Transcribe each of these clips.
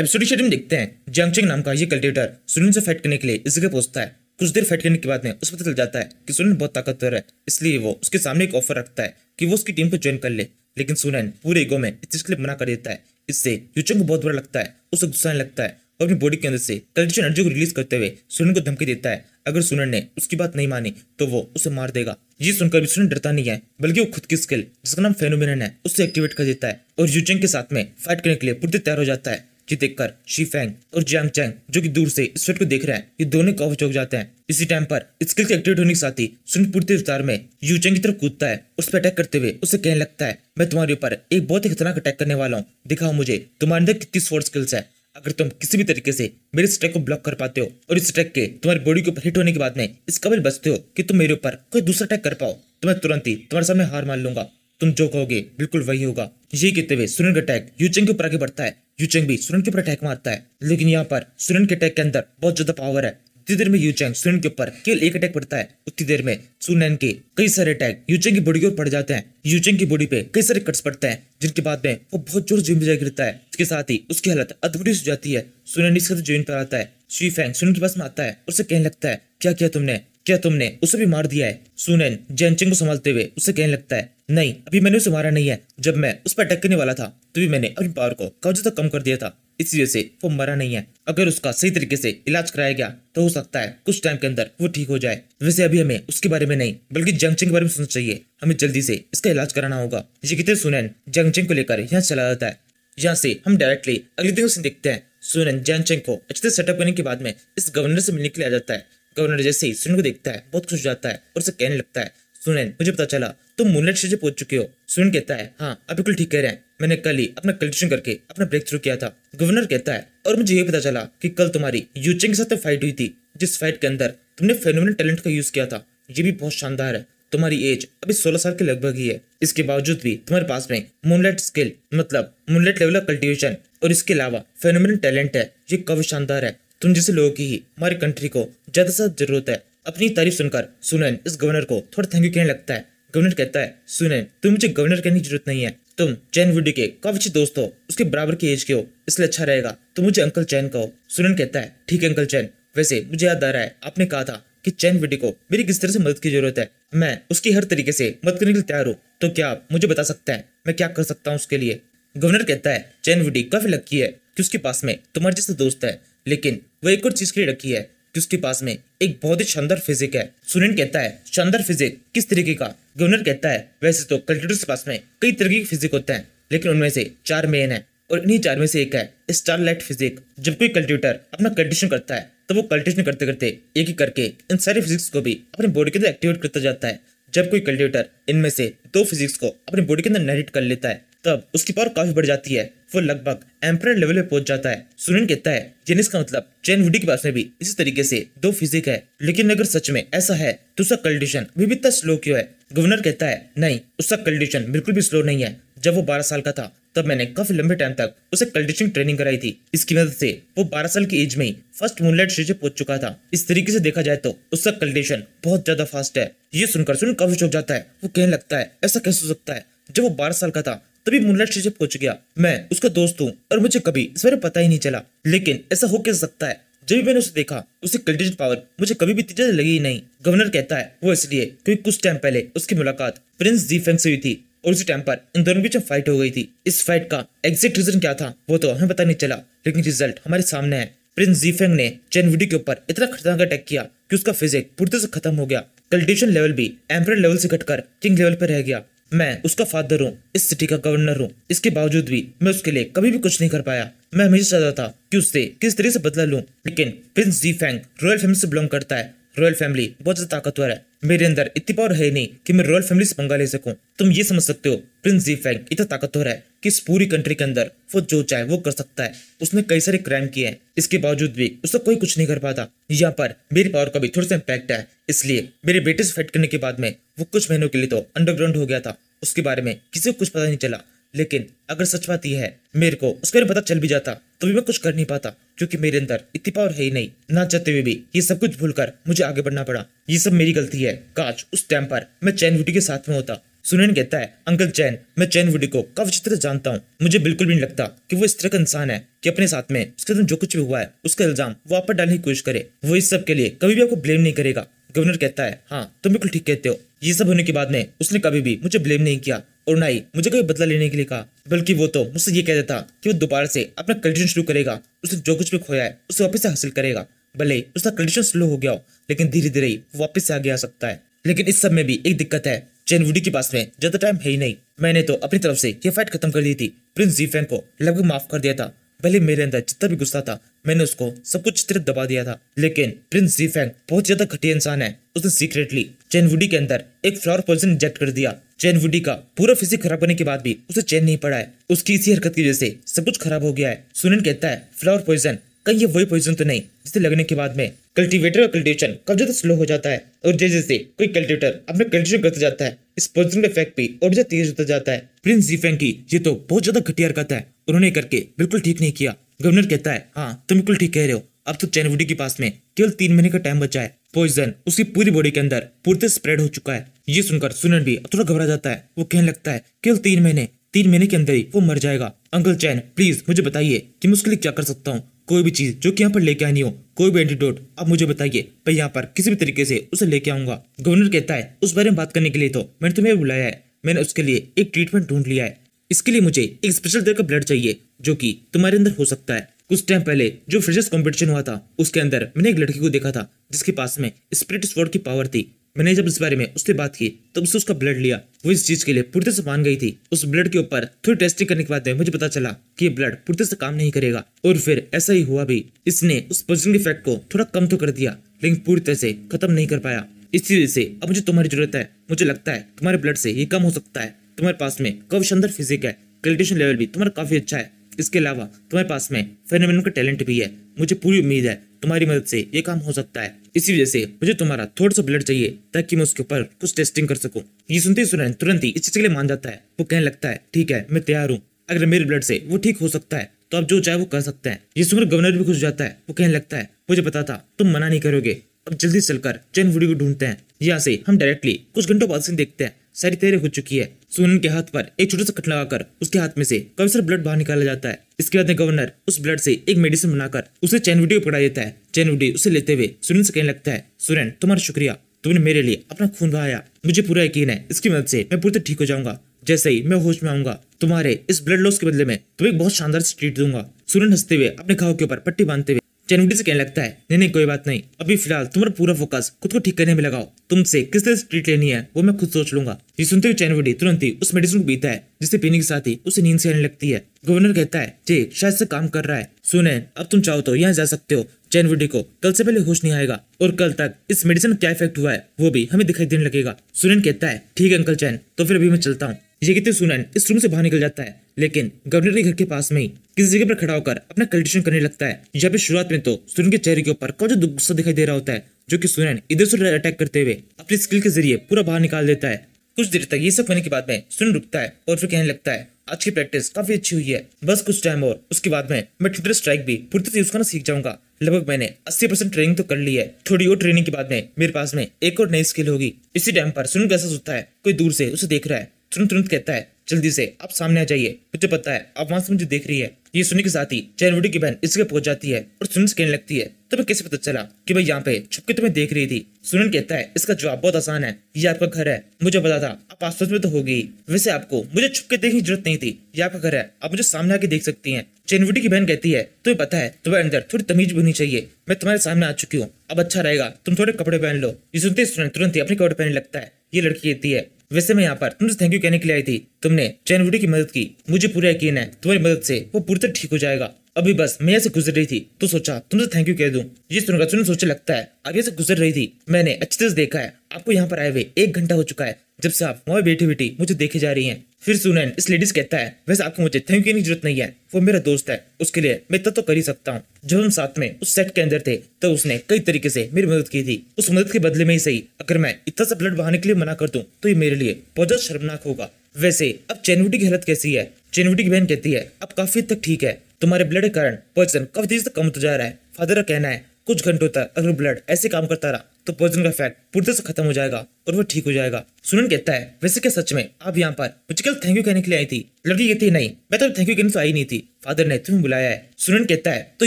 अब शेड्यूल में देखते हैं जंगचिंग नाम का ये कल्टिवेटर सुनील से फाइट करने के लिए इस जगह पहुंचता है कुछ देर फाइट करने के बाद में उस पता चल जाता है कि सुनील बहुत ताकतवर है इसलिए वो उसके सामने एक ऑफर रखता है कि वो उसकी टीम को ज्वाइन कर ले लेकिन सुनैन पूरे ईगो में इस चीज के लिए मना कर देता है इससे युचंग को बहुत बुरा लगता है उसे गुस्सा लगता है और अपनी बॉडी के अंदर से कल्टिवेशन एनर्जी को रिलीज करते हुए सुनन को धमकी देता है अगर सुनन ने उसकी बात नहीं मानी तो वो उसे मार देगा ये सुनकर भी सुनन डरता नहीं है बल्कि वो खुद की स्किल जिसका नाम फेनोमिनन है उससे एक्टिवेट कर देता है और युचंग के साथ में फाइट करने के लिए पूरी तैयार हो जाता है ये देखकर फैंग और जैंग चैंग जो कि दूर से इस को देख रहे हैं ये दोनों काफी चौक जाते हैं इसी टाइम पर स्किल के एक्टिवेट होने के साथ ही सुन पूर्ति विस्तार में यूचेंग की तरफ कूदता है उस पर अटैक करते हुए उसे कहने लगता है मैं तुम्हारे ऊपर एक बहुत ही खतरनाक अटैक करने वाला हूँ दिखाओ मुझे तुम्हारे अंदर कितनी स्पोर्ट स्किल्स है अगर तुम किसी भी तरीके से मेरे स्ट्रैक को ब्लॉक कर पाते हो और इस स्ट्रैक के तुम्हारी बॉडी के ऊपर हिट होने के बाद में इस कबल बचते हो कि तुम मेरे ऊपर कोई दूसरा अटैक कर पाओ तो मैं तुरंत ही तुम्हारे सामने हार मान लूंगा तुम जो कहोगे बिल्कुल वही होगा ये कहते हुए सुनिंग अटैक यूचेंग के ऊपर आगे बढ़ता है यूचेंग भी सुरन के ऊपर अटैक मारता है लेकिन यहाँ पर सुरन के अटैक के अंदर बहुत ज्यादा पावर है जितनी देर में यूचेंग सुरन के ऊपर केवल एक अटैक पड़ता है उतनी देर में सुनैन के कई सारे अटैक यूचेंग की बॉडी के ओर पड़ जाते हैं यूचेंग की बॉडी पे कई सारे कट्स पड़ते हैं जिनके बाद में वो बहुत जोर जिम जाए गिरता है इसके साथ ही उसकी हालत अधूरी हो जाती है सुनैन इसके साथ जमीन पर आता है श्री फैंग सुनन के पास में आता है उसे कहने लगता है क्या किया तुमने क्या तुमने उसे भी मार दिया है सुनैन जैनचिंग को संभालते हुए उसे कहने लगता है नहीं अभी मैंने उसे मारा नहीं है जब मैं उस पर अटकने वाला था तभी मैंने अपनी पावर को कब्जे तक कम कर दिया था इस वजह से वो मरा नहीं है अगर उसका सही तरीके से इलाज कराया गया तो हो सकता है कुछ टाइम के अंदर वो ठीक हो जाए वैसे अभी हमें उसके बारे में नहीं बल्कि जंगचिंग के बारे में सोचना चाहिए हमें जल्दी से इसका इलाज कराना होगा ये कितने सुनैन जंगचिंग को लेकर यहाँ चला जाता है यहाँ से हम डायरेक्टली अगले दिन उसे देखते हैं सुनैन जंगचिंग को अच्छे से सेटअप करने के बाद में इस गवर्नर से मिलने के लिए आ जाता है गवर्नर जैसे ही सुनैन को देखता है बहुत खुश हो जाता है और उसे कहने लगता है सुने मुझे पता चला तुम मूनलाइट से पूछ चुके हो सुन कहता है हाँ आप बिल्कुल ठीक कह रहे हैं मैंने कल ही अपना कल्टिशन करके अपना ब्रेक थ्रू किया था गवर्नर कहता है और मुझे ये पता चला कि कल तुम्हारी यूचिंग के साथ फाइट हुई थी जिस फाइट के अंदर तुमने फेनोमिनल टैलेंट का यूज किया था ये भी बहुत शानदार है तुम्हारी एज अभी सोलह साल के लगभग ही है इसके बावजूद भी तुम्हारे पास में मूनलाइट स्किल मतलब मूनलाइट लेवल का कल्टिवेशन और इसके अलावा फेनोमिनल टैलेंट है ये काफी शानदार है तुम जैसे लोगों की ही हमारी कंट्री को ज्यादा से जरूरत है अपनी तारीफ सुनकर सुनैन इस गवर्नर को थोड़ा थैंक यू कहने लगता है गवर्नर कहता है सुनैन तुम मुझे गवर्नर कहने की जरूरत नहीं है तुम चैन वुडी के काफी अच्छे दोस्त हो उसके बराबर की एज के हो इसलिए अच्छा रहेगा तुम तो मुझे अंकल चैन कहो सुनैन कहता है ठीक है अंकल चैन वैसे मुझे याद आ रहा है आपने कहा था कि चैन विडी को मेरी किस तरह से मदद की जरूरत है मैं उसकी हर तरीके से मदद करने के लिए तैयार हूँ तो क्या आप मुझे बता सकते हैं मैं क्या कर सकता हूँ उसके लिए गवर्नर कहता है चैन विडी काफी लकी है कि उसके पास में तुम्हारे जैसा दोस्त है लेकिन वो एक और चीज के लिए रखी है उसके पास में एक बहुत ही शानदार फिजिक है सुनिन कहता है शानदार फिजिक किस तरीके का गवर्नर कहता है वैसे तो कल्टीटर्स के पास में कई तरीके के फिजिक होते हैं लेकिन उनमें से चार मेन है और इन्हीं चार में से एक है स्टारलाइट फिजिक जब कोई कल्टिवेटर अपना कल्टिशन करता है तो वो कल्टिशन करते करते एक ही करके इन सारे फिजिक्स को भी अपने बॉडी के अंदर एक्टिवेट करता जाता है जब कोई कल्टिवेटर इनमें से दो फिजिक्स को अपनी बॉडी के अंदर नरेट कर लेता है तब उसकी पावर काफी बढ़ जाती है वो लगभग एम्पर लेवल पे पहुंच जाता है सुनिन कहता है जेनिस का मतलब चैन वुडी के पास में भी इसी तरीके से दो फिजिक है लेकिन अगर सच में ऐसा है तो उसका कंडीशन भी इतना स्लो क्यों है गवर्नर कहता है नहीं उसका कंडीशन बिल्कुल भी स्लो नहीं है जब वो बारह साल का था तब मैंने काफी लंबे टाइम तक उसे कंडीशनिंग ट्रेनिंग कराई थी इसकी मदद से वो 12 साल की एज में ही फर्स्ट मूनलाइट स्टेज पहुंच चुका था इस तरीके से देखा जाए तो उसका कंडीशन बहुत ज्यादा फास्ट है ये सुनकर सुन काफी चौक जाता है वो कहने लगता है ऐसा कैसे हो सकता है जब वो बारह साल का था तभी मूनलाइट स्टेज पहुंच गया मैं उसका दोस्त हूँ और मुझे कभी इस बारे पता ही नहीं चला लेकिन ऐसा हो कैसे सकता है जब भी मैंने उसे देखा उसे कंटीजेंट पावर मुझे कभी भी तीजा लगी ही नहीं गवर्नर कहता है वो इसलिए क्योंकि कुछ टाइम पहले उसकी मुलाकात प्रिंस जी फेंग से हुई थी और उसी टाइम पर इन दोनों बीच फाइट हो गई थी इस फाइट का एग्जैक्ट रीजन क्या था वो तो हमें पता नहीं चला लेकिन रिजल्ट हमारे सामने है प्रिंस जीफेंग ने चेनविडी के ऊपर इतना खतरनाक अटैक किया कि उसका फिजिक पूरी तरह से खत्म हो गया कल्टीवेशन लेवल भी एम्पर लेवल से घटकर किंग लेवल पर रह गया मैं उसका फादर हूँ इस सिटी का गवर्नर हूँ इसके बावजूद भी मैं उसके लिए कभी भी कुछ नहीं कर पाया मैं हमेशा चाहता था कि उससे किस तरह से बदला लूं लेकिन prince Ji Fang royal family से बिलोंग करता है रॉयल फैमिली बहुत ज्यादा ताकतवर है मेरे अंदर इतनी पावर है नहीं कि मैं रॉयल फैमिली से पंगा ले सकूं तुम ये समझ सकते हो प्रिंस जी फैंग इतना ताकतवर है कि इस पूरी कंट्री के अंदर वो जो चाहे वो कर सकता है उसने कई सारे क्राइम किए हैं इसके बावजूद भी उसको कोई कुछ नहीं कर पाता यहाँ पर मेरी पावर का भी थोड़ा सा इम्पैक्ट है इसलिए मेरे बेटे से फाइट करने के बाद में वो कुछ महीनों के लिए तो अंडरग्राउंड हो गया था उसके बारे में किसी को कुछ पता नहीं चला लेकिन अगर सच बात यह है मेरे को उसके बारे में पता चल भी जाता तो भी मैं कुछ कर नहीं पाता क्योंकि मेरे अंदर इतनी पावर है ही नहीं ना चाहते हुए भी ये सब कुछ भूलकर मुझे आगे बढ़ना पड़ा ये सब मेरी गलती है काज उस टाइम पर मैं चैन वुडी के साथ में होता सुनन कहता है अंकल चैन मैं चैन वुडी को काफी अच्छी तरह जानता हूँ मुझे बिल्कुल भी नहीं लगता कि वो इस तरह का इंसान है कि अपने साथ में उसके साथ जो कुछ भी हुआ है उसका इल्जाम वो आप पर डालने की कोशिश करे वो इस सब के लिए कभी भी आपको ब्लेम नहीं करेगा गवर्नर कहता है हाँ तुम बिल्कुल ठीक कहते हो ये सब होने के बाद में उसने कभी भी मुझे ब्लेम नहीं किया और ना ही मुझे कोई बदला लेने के लिए कहा बल्कि वो तो मुझसे ये कह देता कि वो दोबारा से अपना कंडीशन शुरू करेगा उसने जो कुछ भी खोया है उसे वापस से हासिल करेगा भले उसका कंडीशन स्लो हो गया हो लेकिन धीरे धीरे वो वापस से आगे आ सकता है लेकिन इस सब में भी एक दिक्कत है चैन वुडी के पास में ज्यादा टाइम है ही नहीं मैंने तो अपनी तरफ से यह फाइट खत्म कर दी थी प्रिंस जीफेन को लगभग माफ कर दिया था पहले मेरे अंदर जितना भी गुस्सा था मैंने उसको सब कुछ चित्रित दबा दिया था लेकिन प्रिंस जी फैंग बहुत ज्यादा घटिया इंसान है उसने सीक्रेटली चैन वुडी के अंदर एक फ्लावर पॉइजन इंजेक्ट कर दिया चैन वुडी का पूरा फिजिक खराब होने के बाद भी उसे चैन नहीं पड़ा है उसकी इसी हरकत की वजह से सब कुछ खराब हो गया है सुनन कहता है फ्लावर पॉइजन कहीं ये वही पॉइजन तो नहीं जिसे लगने के बाद में कल्टीवेटर का कल्टिवेशन कब ज्यादा स्लो हो जाता है और जैसे जैसे कोई कल्टिवेटर अपने कल्टिवेशन करता जाता है इस पॉइजन का इफेक्ट भी और ज्यादा तेज होता जाता है प्रिंस जीफेंग की ये तो बहुत ज्यादा घटिया हरकत है उन्होंने करके बिल्कुल ठीक नहीं किया गवर्नर कहता है हाँ तुम बिल्कुल ठीक कह रहे हो अब तो चैनवुडी के पास में केवल तीन महीने का टाइम बचा है पॉइजन उसकी पूरी बॉडी के अंदर पूरे स्प्रेड हो चुका है ये सुनकर सुनन भी थोड़ा घबरा जाता है वो कहने लगता है केवल तीन महीने तीन महीने के अंदर ही वो मर जाएगा अंकल चैन प्लीज मुझे बताइए कि मैं उसके लिए क्या कर सकता हूँ कोई भी चीज जो कि यहाँ पर लेके आनी हो कोई भी एंटीडोट आप मुझे बताइए मैं यहाँ पर किसी भी तरीके से उसे लेके आऊंगा गवर्नर कहता है उस बारे में बात करने के लिए तो मैंने तुम्हें बुलाया है मैंने उसके लिए एक ट्रीटमेंट ढूंढ लिया है इसके लिए मुझे एक स्पेशल तरह का ब्लड चाहिए जो कि तुम्हारे अंदर हो सकता है कुछ टाइम पहले जो फ्रेशर्स कंपटीशन हुआ था उसके अंदर मैंने एक लड़की को देखा था जिसके पास में स्प्रिट स्वॉर्ड की पावर थी मैंने जब इस बारे में उससे बात की तब उससे उसका ब्लड लिया वो इस चीज के लिए पूरी से मान गई थी उस ब्लड के ऊपर थोड़ी टेस्टिंग करने के बाद में मुझे पता चला कि ये ब्लड पूरी से काम नहीं करेगा और फिर ऐसा ही हुआ भी इसने उस पॉजिटिव इफेक्ट को थोड़ा कम तो कर दिया लेकिन पूरी तरह से खत्म नहीं कर पाया इसी वजह से अब मुझे तुम्हारी जरूरत है मुझे लगता है तुम्हारे ब्लड से ये कम हो सकता है तुम्हारे पास में कविशंदर फिजिक है कल्टिवेशन लेवल भी तुम्हारा काफ़ी अच्छा है इसके अलावा तुम्हारे पास में फेनोमिन का टैलेंट भी है मुझे पूरी उम्मीद है तुम्हारी मदद से ये काम हो सकता है इसी वजह से मुझे तुम्हारा थोड़ा सा ब्लड चाहिए ताकि मैं उसके ऊपर कुछ टेस्टिंग कर सकूं ये सुनते सुन तुरंत ही इस चीज के लिए मान जाता है वो कहने लगता है ठीक है मैं तैयार हूँ अगर मेरे ब्लड से वो ठीक हो सकता है तो आप जो चाहे वो कर सकते हैं ये सुनकर गवर्नर भी खुश जाता है वो कहने लगता है मुझे पता था तुम मना नहीं करोगे अब जल्दी चलकर चैन वुडी को ढूंढते हैं यहाँ से हम डायरेक्टली कुछ घंटों बाद देखते हैं सारी तैयारी हो चुकी है सोनन के हाथ पर एक छोटा सा कट लगाकर उसके हाथ में से कभी सर ब्लड बाहर निकाला जाता है इसके बाद गवर्नर उस ब्लड से एक मेडिसिन बनाकर उसे चैन को पकड़ा देता है चैनविडी उसे लेते हुए सुरन से कहने लगता है सुरन तुम्हारा शुक्रिया तुमने मेरे लिए अपना खून बहाया मुझे पूरा यकीन है इसकी मदद से मैं पूरी तरह ठीक हो जाऊंगा जैसे ही मैं होश में आऊंगा तुम्हारे इस ब्लड लॉस के बदले में तुम्हें एक बहुत शानदार ट्रीट दूंगा सुरन हंसते हुए अपने घाव के ऊपर पट्टी बांधते हुए चैनकुटी से कहने लगता है नहीं नहीं कोई बात नहीं अभी फिलहाल तुम्हारा पूरा फोकस खुद को ठीक करने में लगाओ तुमसे किस तरह से ट्रीट लेनी है वो मैं खुद सोच लूंगा ये सुनते हुए चैनकुटी तुरंत ही उस मेडिसिन को पीता है जिसे पीने के साथ ही उसे नींद से आने लगती है गवर्नर कहता है जी शायद से काम कर रहा है सुने अब तुम चाहो तो यहाँ जा सकते हो चैनवुडी को कल से पहले होश नहीं आएगा और कल तक इस मेडिसिन का क्या इफेक्ट हुआ है वो भी हमें दिखाई देने लगेगा सुनैन कहता है ठीक है अंकल चैन तो फिर अभी मैं चलता हूँ ये कितने सुनैन इस रूम से बाहर निकल जाता है लेकिन गवर्नर के घर के पास में ही किसी जगह पर खड़ा होकर अपना कल्टिशन करने लगता है या फिर शुरुआत में तो सुनैन के चेहरे के ऊपर कौन गुस्सा दिखाई दे रहा होता है जो की सुनैन इधर से अटैक करते हुए अपनी स्किल के जरिए पूरा बाहर निकाल देता है कुछ देर तक ये सब होने के बाद में सुन रुकता है और फिर कहने लगता है आज की प्रैक्टिस काफी अच्छी हुई है बस कुछ टाइम और उसके बाद में मैं ट्विटर स्ट्राइक भी पूरी तरह करना सीख जाऊंगा लगभग मैंने 80 परसेंट ट्रेनिंग तो कर ली है थोड़ी और ट्रेनिंग के बाद में मेरे पास में एक और नई स्किल होगी इसी टाइम पर सुन कैसा होता है कोई दूर से उसे देख रहा है तुरंत तुरंत कहता है जल्दी से आप सामने आ जाइए मुझे पता है आप वहां से मुझे देख रही है ये सुनी के साथ ही चैनवुडी की बहन इसके पहुंच जाती है और सुनन से कहने लगती है तुम्हें कैसे पता चला कि मैं यहाँ पे छुप के तुम्हें देख रही थी सुनन कहता है इसका जवाब बहुत आसान है ये आपका घर है मुझे पता था आप आसपास में तो होगी वैसे आपको मुझे छुप के देखने की जरूरत नहीं थी ये आपका घर है आप मुझे सामने आके देख सकती है चैनवुडी की बहन कहती है तुम्हें पता है तुम्हें अंदर थोड़ी तमीज बननी चाहिए मैं तुम्हारे सामने आ चुकी हूँ अब अच्छा रहेगा तुम थोड़े कपड़े पहन लो ये सुनते सुनते तुरंत ही अपने कपड़े पहनने लगता है ये लड़की कहती है वैसे मैं यहाँ पर तुमसे थैंक यू कहने के लिए आई थी तुमने चैनवुडी की मदद की मुझे पूरा यकीन है तुम्हारी मदद से वो पूरी तरह ठीक हो जाएगा अभी बस मैं यहाँ से गुजर रही थी तो सोचा तुमसे थैंक यू कह दूँ ये सुनकर सुन सोचा लगता है अभी से गुजर रही थी मैंने अच्छी तरह देखा है आपको यहाँ पर आए हुए एक घंटा हो चुका है जब आप मोह बेटी बेटी मुझे देखे जा रही है फिर सुनैन इस लेडीज कहता है वैसे आपको मुझे थैंक यू की जरूरत नहीं है वो मेरा दोस्त है उसके लिए मैं तो कर ही सकता हूँ जब हम साथ में उस सेट के अंदर थे तब तो उसने कई तरीके से मेरी मदद की थी उस मदद के बदले में ही सही अगर मैं इतना सा ब्लड बहाने के लिए मना कर दूँ तो ये मेरे लिए बहुत शर्मनाक होगा वैसे अब चैनविटी की हालत कैसी है चैनविटी की बहन कहती है अब काफी तक ठीक है तुम्हारे ब्लड के कारण पॉइजन काफी तेज तक कम होता जा रहा है फादर का कहना है कुछ घंटों तक अगर ब्लड ऐसे काम करता रहा तो पॉइजन का इफेक्ट पूरी तरह से खत्म हो जाएगा और वो ठीक हो जाएगा सुनन कहता है वैसे क्या सच में आप यहाँ पर मुझे कल थैंक यू कहने के लिए आई थी लड़की कहती है नहीं मैं तो थैंक यू कहने से आई नहीं थी फादर ने तुम्हें बुलाया है सुनन कहता है तो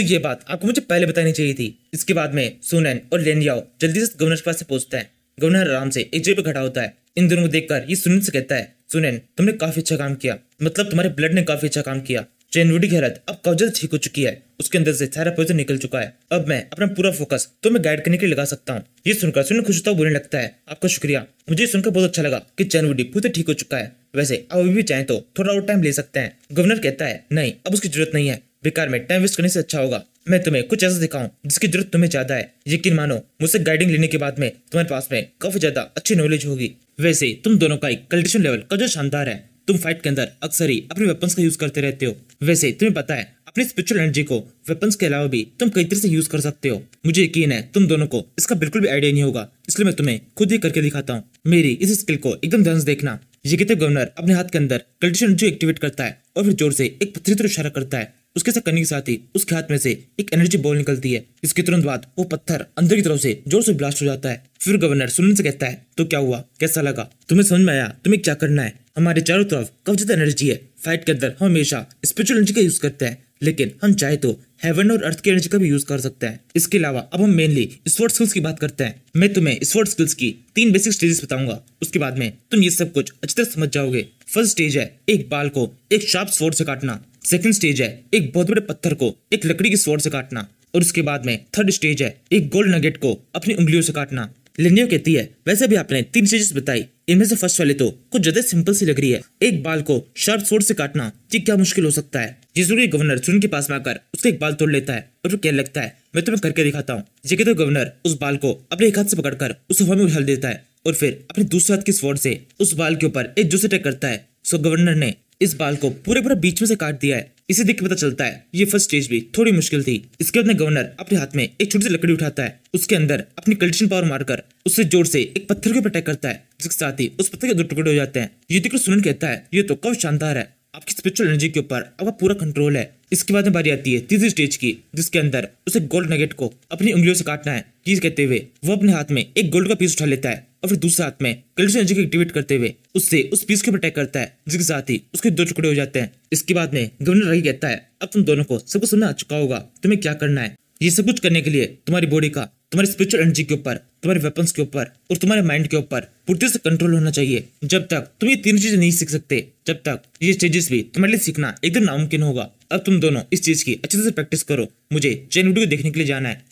ये बात आपको मुझे पहले बतानी चाहिए थी इसके बाद में सुनन और लेनियाओ जल्दी से गवर्नर के पास से पूछते हैं गवर्नर आराम से एक जगह खड़ा होता है इन दोनों को देखकर ये सुनन से कहता है सुनन तुमने काफी अच्छा काम किया मतलब तुम्हारे ब्लड ने काफी अच्छा काम किया चेनवुडी की हालत अब कब्जे ठीक हो चुकी है उसके अंदर से सारा पोजन निकल चुका है अब मैं अपना पूरा फोकस तुम्हें गाइड करने के लिए लगा सकता हूँ ये सुनकर सुनने खुश होता बोलने लगता है आपका शुक्रिया मुझे सुनकर बहुत अच्छा लगा कि चेनवुडी पूरे ठीक हो चुका है वैसे आप अभी भी चाहें तो थोड़ा और टाइम ले सकते हैं गवर्नर कहता है नहीं अब उसकी जरूरत नहीं है बेकार में टाइम वेस्ट करने से अच्छा होगा मैं तुम्हें कुछ ऐसा दिखाऊं जिसकी जरूरत तुम्हें ज्यादा है यकीन मानो मुझसे गाइडिंग लेने के बाद में तुम्हारे पास में काफी ज्यादा अच्छी नॉलेज होगी वैसे तुम दोनों का एक कल्टिशन लेवल का जो शानदार है तुम फाइट के अंदर अक्सर ही अपने वेपन्स का यूज करते रहते हो वैसे तुम्हें पता है अपनी स्पिरिचुअल एनर्जी को वेपन्स के अलावा भी तुम कई तरह से यूज कर सकते हो मुझे यकीन है तुम दोनों को इसका बिल्कुल भी आइडिया नहीं होगा इसलिए मैं तुम्हें खुद ही करके दिखाता हूँ मेरी इस स्किल को एकदम ध्यान से देखना ये गवर्नर अपने हाथ के अंदर कल्टिशन एनर्जी एक्टिवेट करता है और फिर जोर से एक पथरी तरह इशारा करता है उसके साथ करने के साथ ही उसके हाथ में से एक एनर्जी बॉल निकलती है इसके तुरंत बाद वो पत्थर अंदर की तरफ से जोर से ब्लास्ट हो जाता है फिर गवर्नर सुनने से कहता है तो क्या हुआ कैसा लगा तुम्हें समझ में आया तुम्हें क्या करना है हमारे चारों तरफ कब्जत एनर्जी है फाइट के अंदर हम हमेशा स्पिरिचुअल एनर्जी का यूज करते हैं लेकिन हम चाहे तो हेवन और अर्थ की एनर्जी का भी यूज कर सकते हैं इसके अलावा अब हम मेनली स्पोर्ट स्किल्स की बात करते हैं मैं तुम्हें स्पोर्ट स्किल्स की तीन बेसिक स्टेजेस बताऊंगा उसके बाद में तुम ये सब कुछ अच्छी तरह समझ जाओगे फर्स्ट स्टेज है एक बाल को एक शार्प स्वोर्ड से काटना सेकंड स्टेज है एक बहुत बड़े पत्थर को एक लकड़ी की स्वॉर्ड से काटना और उसके बाद में थर्ड स्टेज है एक गोल्ड नगेट को अपनी उंगलियों से काटना लिनियो कहती है वैसे भी आपने तीन स्टेजेस बताई इनमें से फर्स्ट वाले तो कुछ ज्यादा सिंपल सी लग रही है एक बाल को शार्प स्वॉर्ड से काटना ये क्या मुश्किल हो सकता है जिसुरी गवर्नर चुन के पास में आकर उसके एक बाल तोड़ लेता है और वो कहने लगता है मैं तुम्हें करके दिखाता हूँ ये तो गवर्नर उस बाल को अपने एक हाथ से पकड़कर उस हवा में उछाल देता है और फिर अपने दूसरे हाथ के स्वॉर्ड से उस बाल के ऊपर एक जूस अटैक करता है सो गवर्नर ने इस बाल को पूरे पूरा बीच में से काट दिया है इसे देख के पता चलता है ये फर्स्ट स्टेज भी थोड़ी मुश्किल थी इसके बाद गवर्नर अपने हाथ में एक छोटी सी लकड़ी उठाता है उसके अंदर अपनी कल्टिशन पावर मारकर उससे जोर से एक पत्थर के अटैक करता है जिसके साथ ही उस पत्थर के दो टुकड़े हो जाते हैं ये देखकर सुनन कहता है ये तो कब शानदार है आपकी स्पिरिचुअल एनर्जी के ऊपर आपका पूरा कंट्रोल है इसके बाद में बारी आती है तीसरी स्टेज की जिसके अंदर उसे गोल्ड नगेट को अपनी उंगलियों से काटना है चीज कहते हुए वो अपने हाथ में एक गोल्ड का पीस उठा लेता है और फिर दूसरे हाथ में कलेक्शन एनर्जी को एक्टिवेट करते हुए उससे उस पीस के ऊपर अटैक करता है जिसके साथ ही उसके दो टुकड़े हो जाते हैं इसके बाद में गवर्नर रही कहता है अब तुम दोनों को सब कुछ सुनना आ चुका होगा तुम्हें क्या करना है ये सब कुछ करने के लिए तुम्हारी बॉडी का तुम्हारी स्पिरिचुअल एनर्जी के ऊपर तुम्हारे वेपन्स के ऊपर और तुम्हारे माइंड के ऊपर पूर्ति से कंट्रोल होना चाहिए जब तक तुम ये तीनों चीजें नहीं सीख सकते जब तक ये चीजें भी तुम्हारे लिए सीखना एकदम नामुमकिन होगा अब तुम दोनों इस चीज की अच्छे से प्रैक्टिस करो मुझे चैन वीडियो देखने के लिए जाना है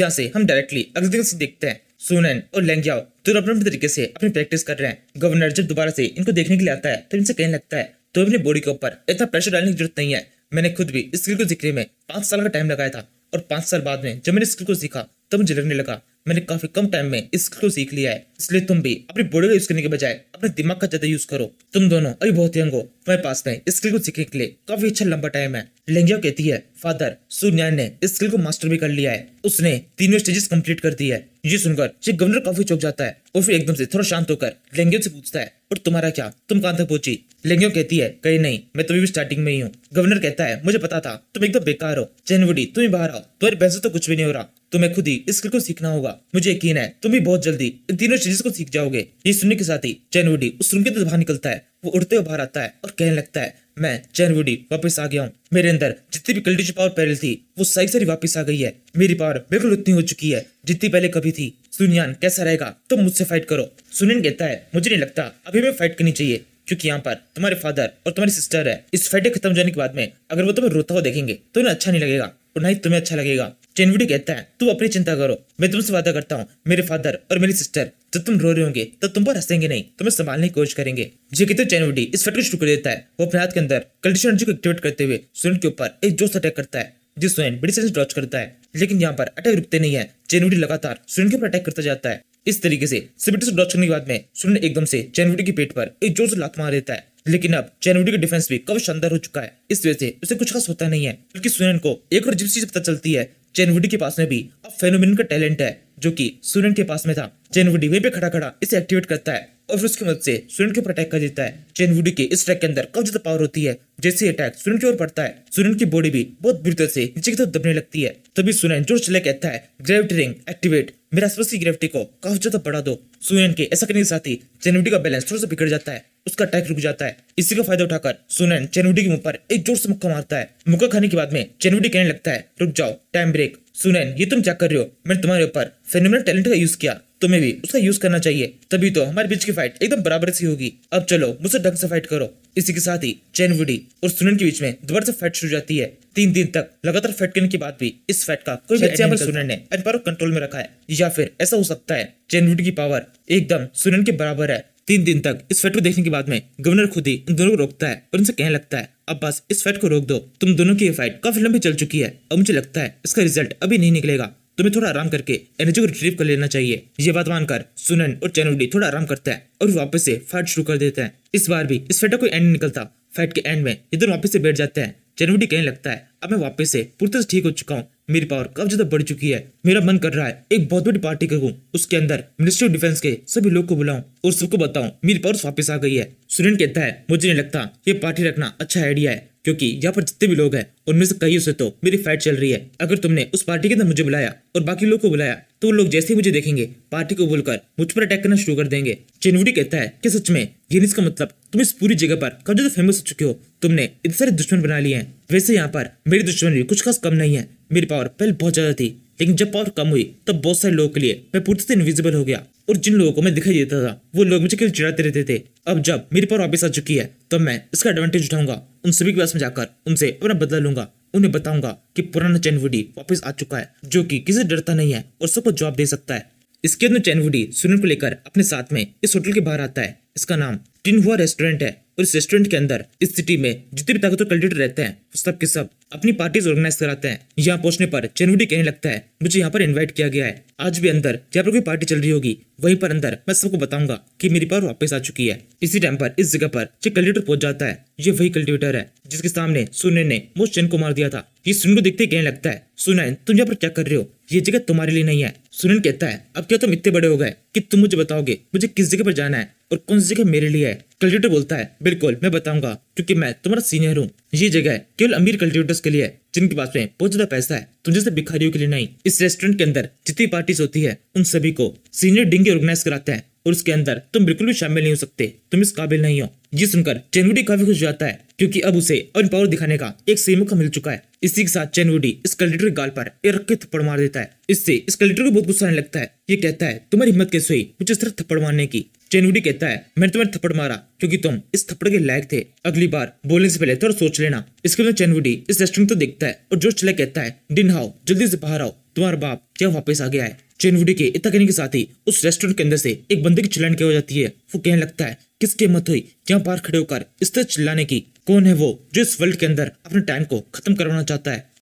यहाँ से हम डायरेक्टली अगले दिन से देखते हैं सोनन और लैंग्याओ दोनों तो अपने अपने तरीके से अपनी प्रैक्टिस कर रहे हैं गवर्नर जब दोबारा से इनको देखने के लिए आता है तो इनसे कहने लगता है तो अपनी बॉडी के ऊपर इतना प्रेशर डालने की जरूरत नहीं है मैंने खुद भी स्किल को सीखने में पांच साल का टाइम लगाया था और पांच साल बाद में जब मैंने स्किल को सीखा तब तो मुझे लगने लगा मैंने काफी कम टाइम में इसको सीख लिया है इसलिए तुम भी अपनी बॉडी को यूज करने के बजाय अपने दिमाग का ज्यादा यूज करो तुम दोनों अभी बहुत यंग हो तुम्हारे पास में स्किल को सीखने के लिए काफी अच्छा लंबा टाइम है लेंगिया कहती है फादर सुनयान ने स्किल को मास्टर भी कर लिया है उसने तीनों स्टेजेस कम्प्लीट कर दी है ये सुनकर श्री गवर्नर काफी चौक जाता है और फिर एकदम से थोड़ा शांत होकर लेंगे से पूछता है और तुम्हारा क्या तुम कहां तक पहुंची लेंगे कहती है कहीं नहीं मैं तुम्हें तो भी स्टार्टिंग में ही हूँ गवर्नर कहता है मुझे पता था तुम एकदम बेकार हो चैनवुडी तुम ही बाहर आओ तुम्हारी बहसों तो कुछ भी नहीं हो रहा तुम्हें खुद ही इस स्किल को सीखना होगा मुझे यकीन है तुम भी बहुत जल्दी इन तीनों चीजों को सीख जाओगे ये सुनने के साथ ही चैनवुडी उस रूम के अंदर बाहर निकलता है वो उड़ते हुए बाहर आता है और कहने लगता है मैं चैनवुडी वापस आ गया हूँ मेरे अंदर जितनी भी कल्टिज पावर पहले थी वो सही सारी वापस आ गई है मेरी पावर बिल्कुल उतनी हो चुकी है जितनी पहले कभी थी सुनियान कैसा रहेगा तुम मुझसे फाइट करो सुनियन कहता है मुझे नहीं लगता अभी मैं फाइट करनी चाहिए क्योंकि यहाँ पर तुम्हारे फादर और तुम्हारी सिस्टर है इस फाइट खत्म जाने के बाद में अगर वो तुम्हें रोता हुआ देखेंगे तो उन्हें अच्छा नहीं लगेगा और ना ही तुम्हें अच्छा लगेगा चेनविडी कहता है तू अपनी चिंता करो मैं तुमसे वादा करता हूँ मेरे फादर और मेरी सिस्टर जब तुम रो रहे होंगे तो तुम पर हंसेंगे नहीं तुम्हें संभालने की कोशिश करेंगे ये कहते चैनविडी इस फैक्ट्री शुरू कर देता है वो अपने हाथ के अंदर कल्टिशन एनर्जी को एक्टिवेट करते हुए सुन के ऊपर एक जोश अटैक करता है जिस सुन बड़ी सेंस डॉच करता है लेकिन यहाँ पर अटैक रुकते नहीं है चैनविडी लगातार सुन के ऊपर अटैक करता जाता है इस तरीके से सिबिटी से करने के बाद में सुन एकदम से चैनविडी के पेट पर एक जोर से लात मार देता है लेकिन अब चैनविडी का डिफेंस भी कब शानदार हो चुका है इस वजह से उसे कुछ खास होता नहीं है क्योंकि सुनन को एक और अजीब चीज पता चलती है चेनवुडी के पास में भी अब फेनोमिन का टैलेंट है जो कि स्टूडेंट के पास में था चेनवुडी वे पे खड़ा खड़ा इसे एक्टिवेट करता है और फिर उसकी मदद से स्टूडेंट के ऊपर अटैक कर देता है चेनवुडी के इस ट्रैक के अंदर कब ज्यादा पावर होती है जैसे अटैक स्टूडेंट की ओर पड़ता है स्टूडेंट की बॉडी भी बहुत बुरी तरह से नीचे की तरफ दबने लगती है तभी स्टूडेंट जोर चले कहता है ग्रेविटी रिंग एक्टिवेट मेरा आसपास की ग्रेविटी को काफी ज्यादा बढ़ा दो स्टूडेंट के ऐसा करने के साथ ही चेनवुडी का बैलेंस थोड़ा सा बिगड़ जाता है उसका अटैक रुक जाता है इसी का फायदा उठाकर सुनैन चेनवुडी के मुंह पर एक जोर से मुक्का मारता है मुक्का खाने के बाद में चेनवुडी कहने लगता है रुक जाओ टाइम ब्रेक सुनैन ये तुम क्या कर रहे हो मैंने तुम्हारे ऊपर फेनोमिनल टैलेंट का यूज किया तुम्हें भी उसका यूज करना चाहिए तभी तो हमारे बीच की फाइट एकदम बराबर सी होगी अब चलो मुझसे ढंग से फाइट करो इसी के साथ ही चैनवुडी और सुनन के बीच में दोबारा से फाइट शुरू जाती है तीन दिन तक लगातार फैट करने के बाद भी इस फैट का कोई सुनन ने कंट्रोल में रखा है या फिर ऐसा हो सकता है चैनवुड की पावर एकदम सुनन के बराबर है तीन दिन तक इस फैट को देखने के बाद में गवर्नर खुद ही उन दोनों को रोकता है और उनसे कहने लगता है अब बस इस फैट को रोक दो तुम दोनों की फाइट काफी लंबी चल चुकी है और मुझे लगता है इसका रिजल्ट अभी नहीं निकलेगा तुम्हें थोड़ा आराम करके एनर्जी को रिट्रीव कर लेना चाहिए ये बात मानकर सुनन और चैनुडी थोड़ा आराम करता है और वापस से फाइट शुरू कर देता है इस बार भी इस फाइट का कोई एंड निकलता फाइट के एंड में इधर वापस से बैठ जाते हैं जनवरी कहने लगता है अब मैं वापस से पूरी तरह ठीक हो चुका हूँ मेरी पावर कब ज्यादा बढ़ चुकी है मेरा मन कर रहा है एक बहुत बड़ी पार्टी करूँ उसके अंदर मिनिस्ट्री ऑफ डिफेंस के सभी लोग को बुलाऊं और सबको बताऊं मेरी पावर वापस आ गई है सुरेन कहता है मुझे नहीं लगता ये पार्टी रखना अच्छा आइडिया है क्योंकि यहाँ पर जितने भी लोग हैं उनमें से कई से तो मेरी फाइट चल रही है अगर तुमने उस पार्टी के अंदर मुझे बुलाया और बाकी लोग को बुलाया तो वो लोग जैसे ही मुझे देखेंगे पार्टी को बोलकर मुझ पर अटैक करना शुरू कर देंगे चिनवुडी कहता है कि सच में ये का मतलब तुम इस पूरी जगह पर कब तो फेमस हो चुके हो तुमने इतने सारे दुश्मन बना लिए हैं वैसे यहाँ पर मेरी भी कुछ खास कम नहीं है मेरी पावर पहले बहुत ज्यादा थी लेकिन जब पावर कम हुई तब बहुत सारे लोगों के लिए मैं पूरी तरह इनविजिबल हो गया और जिन लोगों को मैं दिखाई देता था वो लोग मुझे केवल चिड़ाते रहते थे अब जब मेरे पर वापिस आ चुकी है तो मैं इसका एडवांटेज उठाऊंगा उन सभी के पास में जाकर उनसे अपना बदला लूंगा उन्हें बताऊंगा कि पुराना चैनवुडी वापस आ चुका है जो कि किसी डरता नहीं है और सबको जवाब दे सकता है इसके अंदर चैनवुडी सुरन को लेकर अपने साथ में इस होटल के बाहर आता है इसका नाम टिन हुआ रेस्टोरेंट है और इस रेस्टोरेंट के अंदर इस सिटी में जितने भी ताकतवर कैंडिडेट रहते हैं सब के सब अपनी पार्टीज ऑर्गेनाइज कराते हैं यहाँ पहुंचने पर चनवटी कहने लगता है मुझे यहाँ पर इनवाइट किया गया है आज भी अंदर जहाँ पर कोई पार्टी चल रही होगी वहीं पर अंदर मैं सबको बताऊंगा कि मेरी पार वापस आ चुकी है इसी टाइम पर इस जगह पर जो कल्टिवेटर पहुंच जाता है ये वही कल्टिवेटर है जिसके सामने सुनैन ने मोस्ट चैन को मार दिया था ये सुन को देखते कहने लगता है सुनैन तुम यहाँ पर क्या कर रहे हो ये जगह तुम्हारे लिए नहीं है सुनील कहता है अब क्या तुम इतने बड़े हो गए कि तुम मुझे बताओगे मुझे किस जगह पर जाना है और कौन सी जगह मेरे लिए है कल्टिवेटर बोलता है बिल्कुल मैं बताऊंगा क्योंकि मैं तुम्हारा सीनियर हूँ ये जगह केवल अमीर कल्टिवेटर्स के लिए है जिनके पास में बहुत ज्यादा पैसा है तुम जैसे भिखारियों के लिए नहीं इस रेस्टोरेंट के अंदर जितनी पार्टी होती है उन सभी को सीनियर डिंगे ऑर्गेनाइज कराते हैं और उसके अंदर तुम बिल्कुल भी शामिल नहीं हो सकते तुम इस काबिल नहीं हो ये सुनकर चैनवुडी काफी खुश जाता है क्योंकि अब उसे अर्न पावर दिखाने का एक सही मौका मिल चुका है इसी के साथ चैनवुडी स्केलेटर के गाल पर एक रखे थप्पड़ मार देता है इससे कलेक्टर को बहुत गुस्सा आने लगता है ये कहता है तुम्हारी हिम्मत कैसे हुई मुझे सिर्फ थप्पड़ मारने की चैनवुडी कहता है मैंने तुम्हें थप्पड़ मारा क्योंकि तुम इस थप्पड़ के लायक थे अगली बार बोलने से पहले थोड़ा सोच लेना इसके बाद चैनवुडी इस रेस्टोरेंट तो देखता है और जोश चला कहता है डिन हाउ जल्दी से बाहर आओ तुम्हारा बाप क्या वापस आ गया है चेनवुडी के इतना के साथ ही उस रेस्टोरेंट के अंदर से एक बंदे की चिल्लाने की हो जाती है वो कहने लगता है किसके मत हुई यहाँ पार खड़े होकर इस तरह चिल्लाने की कौन है वो जो इस वर्ल्ड के अंदर अपने टाइम को खत्म करवाना चाहता है